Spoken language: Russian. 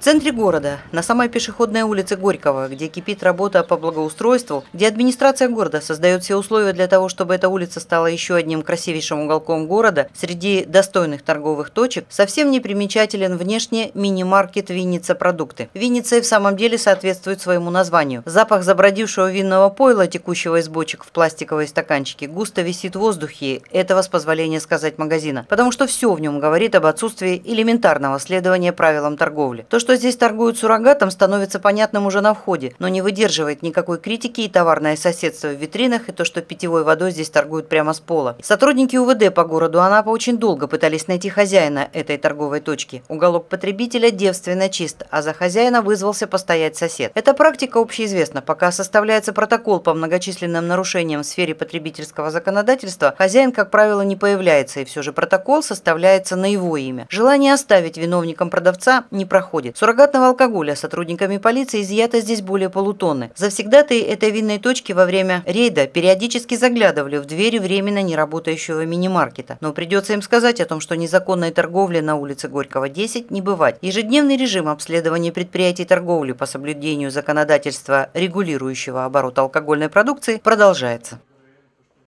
В центре города, на самой пешеходной улице Горького, где кипит работа по благоустройству, где администрация города создает все условия для того, чтобы эта улица стала еще одним красивейшим уголком города, среди достойных торговых точек, совсем не примечателен внешне мини-маркет «Винница продукты». Винница и в самом деле соответствует своему названию. Запах забродившего винного пойла, текущего из бочек в пластиковые стаканчики, густо висит в воздухе, этого с позволения сказать магазина, потому что все в нем говорит об отсутствии элементарного следования правилам торговли. То, что что здесь торгуют суррогатом, становится понятным уже на входе, но не выдерживает никакой критики и товарное соседство в витринах, и то, что питьевой водой здесь торгуют прямо с пола. Сотрудники УВД по городу Анапа очень долго пытались найти хозяина этой торговой точки. Уголок потребителя девственно чист, а за хозяина вызвался постоять сосед. Эта практика общеизвестна. Пока составляется протокол по многочисленным нарушениям в сфере потребительского законодательства, хозяин, как правило, не появляется, и все же протокол составляется на его имя. Желание оставить виновником продавца не проходит. Суррогатного алкоголя сотрудниками полиции изъято здесь более полутонны. Завсегдаты этой винной точки во время рейда периодически заглядывали в двери временно неработающего мини-маркета. Но придется им сказать о том, что незаконной торговли на улице Горького 10 не бывать. Ежедневный режим обследования предприятий торговли по соблюдению законодательства, регулирующего оборот алкогольной продукции, продолжается.